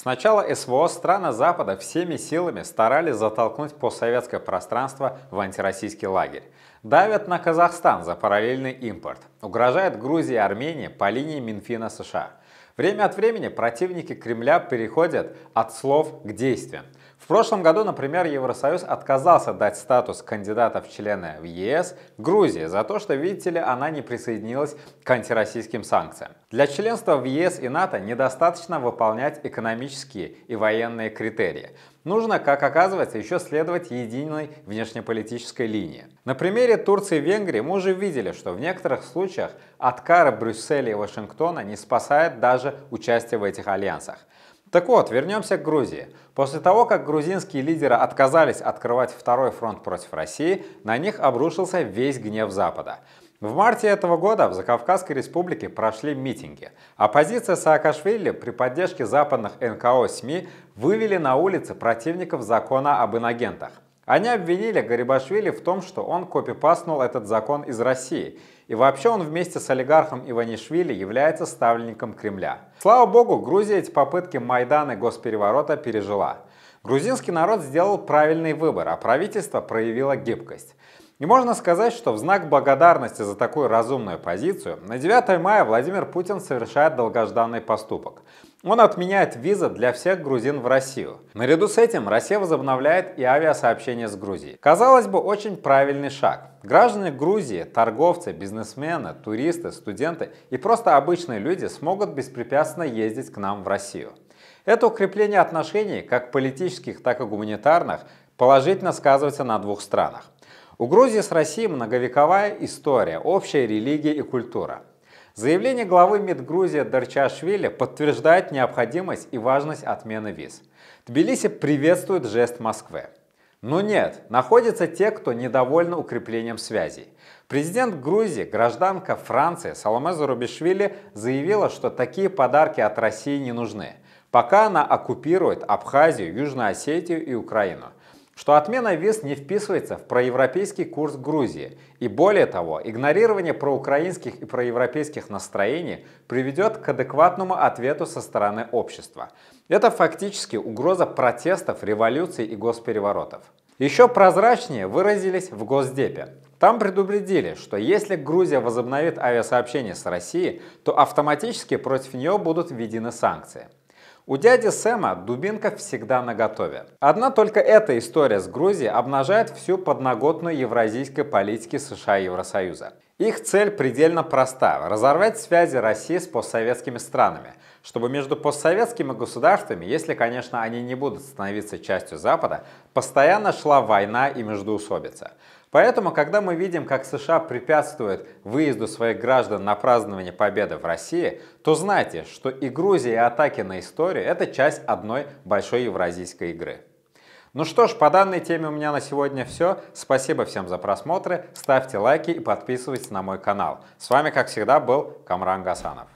С начала СВО страны Запада всеми силами старались затолкнуть постсоветское пространство в антироссийский лагерь. Давят на Казахстан за параллельный импорт. Угрожает Грузии и Армении по линии Минфина США. Время от времени противники Кремля переходят от слов к действиям – в прошлом году, например, Евросоюз отказался дать статус кандидата в члены в ЕС Грузии за то, что, видите ли, она не присоединилась к антироссийским санкциям. Для членства в ЕС и НАТО недостаточно выполнять экономические и военные критерии. Нужно, как оказывается, еще следовать единой внешнеполитической линии. На примере Турции и Венгрии мы уже видели, что в некоторых случаях от Брюсселя и Вашингтона не спасает даже участие в этих альянсах. Так вот, вернемся к Грузии. После того, как грузинские лидеры отказались открывать второй фронт против России, на них обрушился весь гнев Запада. В марте этого года в Закавказской республике прошли митинги. Оппозиция Саакашвили при поддержке западных НКО СМИ вывели на улицы противников закона об инагентах – они обвинили Гарибашвили в том, что он копипаснул этот закон из России. И вообще он вместе с олигархом Иванишвили является ставленником Кремля. Слава богу, Грузия эти попытки Майдана и госпереворота пережила. Грузинский народ сделал правильный выбор, а правительство проявило гибкость. И можно сказать, что в знак благодарности за такую разумную позицию на 9 мая Владимир Путин совершает долгожданный поступок. Он отменяет визы для всех грузин в Россию. Наряду с этим Россия возобновляет и авиасообщение с Грузией. Казалось бы, очень правильный шаг. Граждане Грузии, торговцы, бизнесмены, туристы, студенты и просто обычные люди смогут беспрепятственно ездить к нам в Россию. Это укрепление отношений, как политических, так и гуманитарных, положительно сказывается на двух странах. У Грузии с Россией многовековая история, общая религия и культура. Заявление главы МИД Грузии Дарчашвили подтверждает необходимость и важность отмены виз. Тбилиси приветствует жест Москвы. Но нет, находятся те, кто недовольны укреплением связей. Президент Грузии, гражданка Франции Саломе Зарубишвили заявила, что такие подарки от России не нужны, пока она оккупирует Абхазию, Южную Осетию и Украину – что отмена виз не вписывается в проевропейский курс Грузии. И более того, игнорирование проукраинских и проевропейских настроений приведет к адекватному ответу со стороны общества. Это фактически угроза протестов, революций и госпереворотов. Еще прозрачнее выразились в Госдепе. Там предупредили, что если Грузия возобновит авиасообщение с Россией, то автоматически против нее будут введены санкции. У дяди Сэма дубинка всегда наготове. Одна только эта история с Грузией обнажает всю подноготную евразийской политики США и Евросоюза. Их цель предельно проста – разорвать связи России с постсоветскими странами, чтобы между постсоветскими государствами, если, конечно, они не будут становиться частью Запада, постоянно шла война и междуусобица. Поэтому, когда мы видим, как США препятствуют выезду своих граждан на празднование победы в России, то знайте, что и Грузия, и атаки на историю – это часть одной большой евразийской игры. Ну что ж, по данной теме у меня на сегодня все. Спасибо всем за просмотры, ставьте лайки и подписывайтесь на мой канал. С вами, как всегда, был Камран Гасанов.